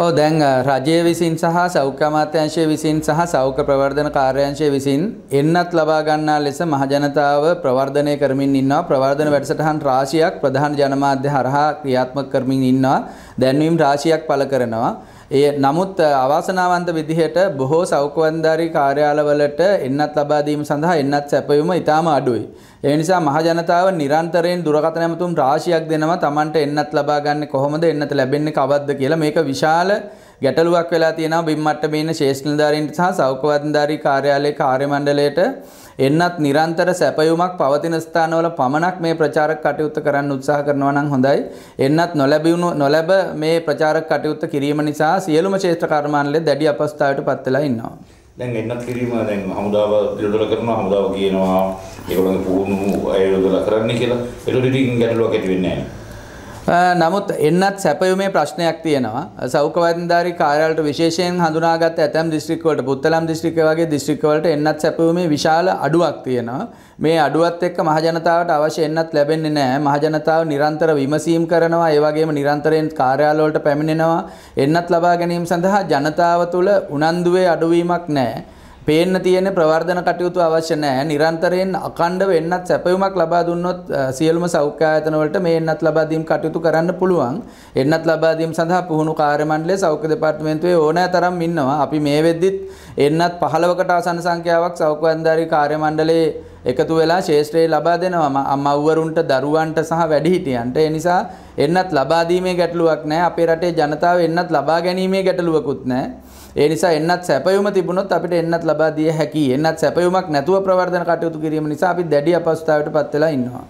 ඕ දැන් රජය විසින් සහ සෞඛ්‍ය අමාත්‍යංශය විසින් සහ සෞඛ්‍ය ප්‍රවර්ධන කාර්යංශය විසින් එන්නත් ලබා ගන්නා ලෙස මහජනතාව ප්‍රවර්ධනය කරමින් ඉන්නවා ප්‍රවර්ධන වැඩසටහන් රාශියක් ප්‍රධාන ජනමාධ්‍ය හරහා ක්‍රියාත්මක කරමින් ඉන්නවා දැන්වීම් රාශියක් පළ කරනවා ඒ නමුත් අවාසනාවන්ත විදිහට බොහෝ සෞඛ්‍යවන්දාරී කාර්යාලවලට එන්නත් ලබා දීම සඳහා එන්නත් සැපයීම ඉතාම අඩුයි. ඒ නිසා මහජනතාව නිරන්තරයෙන් දුරකථන ඇමතුම් රාශියක් දෙනවා Tamanට එන්නත් ලබා ගන්න කොහොමද එන්නත් ලැබෙන්නේ කවද්ද කියලා මේක විශාල ගැටලුවක් වෙලා තියෙනවා බිම් මට්ටමේ ඉන්න ශේෂ්ඨ නිලධාරීන්ට සහ සෞඛ්‍ය අධිකාරී කාර්යාලයේ කාර්ය මණ්ඩලයට එන්නත් නිරන්තර සැපයුමක් පවතින ස්ථානවල පමණක් මේ ප්‍රචාරක කටයුත්ත කරන්න උත්සාහ කරනවා නම් හොඳයි. එන්නත් නොලැබුණු නොලැබ මේ ප්‍රචාරක කටයුත්ත කිරීම නිසා සියලුම ශේෂ්ඨ කර්මාන්තලේ දැඩි අපස්ථාවට පත් වෙලා ඉන්නවා. දැන් එන්නත් කිරීම දැන් හමුදාව පිළිතුර කරනවා හමුදාව කියනවා ඒගොල්ලන්ගේ පුහුණු අයවලා කරන්න කියලා. ඒකට ඉතින් ගැටලුවක් ඇති වෙන්නේ නැහැ. නමුත් එන්නත් සැපයුමේ ප්‍රශ්නයක් තියෙනවා සෞඛවන්ධාරි කාරයාලට විශේෂයෙන් හඳුනාගත් ඇතැම් දිස්ත්‍රික්වලට පුත්තලම් දිස්ත්‍රික වගේ දිස්ත්‍රික්වලට එන්නත් සැපයුමේ විශාල අඩුවක් තියෙනවා මේ අඩුවත් එක්ක මහජනතාවට අවශ්‍ය එන්නත් ලැබෙන්නේ නැහැ මහජනතාව නිරන්තර විමසීම් කරනවා ඒ වගේම නිරන්තරයෙන් කාර්යාලවලට පැමිණෙනවා එන්නත් ලබා ගැනීම සඳහා ජනතාව තුළ උනන්දුවේ අඩුවීමක් නැහැ පේන්න තියෙන ප්‍රවර්ධන කටයුතු අවශ්‍ය නැහැ. නිරන්තරයෙන් අඛණ්ඩව එන්නත් සැපයුමක් ලබා දුන්නොත් සියලුම සෞඛ්‍ය ආයතන වලට මේ එන්නත් ලබා දීම් කටයුතු කරන්න පුළුවන්. එන්නත් ලබා දීම් සඳහා පුහුණු කාර්ය මණ්ඩලය සෞඛ්‍ය දෙපාර්තමේන්තුවේ ඕනෑ තරම් ඉන්නවා. අපි මේ වෙද්දිත් එන්නත් 15කට ආසන්න සංඛ්‍යාවක් සෞඛ්‍ය අධිකාරී කාර්ය මණ්ඩලයේ එකතු වෙලා ශේෂ්ත්‍රයේ ලබා දෙනවා අම්මවරුන්ට දරුවන්ට සහ වැඩිහිටියන්ට ඒ නිසා එන්නත් ලබා දීමේ ගැටලුවක් නැහැ අපේ රටේ ජනතාව එන්නත් ලබා ගැනීමේ ගැටලුවකුත් නැහැ ඒ නිසා එන්නත් සැපයුම තිබුණොත් අපිට එන්නත් ලබා දිය හැකි. එන්නත් සැපයුමක් නැතුව ප්‍රවර්ධන කටයුතු කිරීම නිසා අපි දැඩි අපහසුතාවයට පත් වෙලා ඉන්නවා.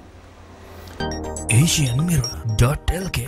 asianmirror.lk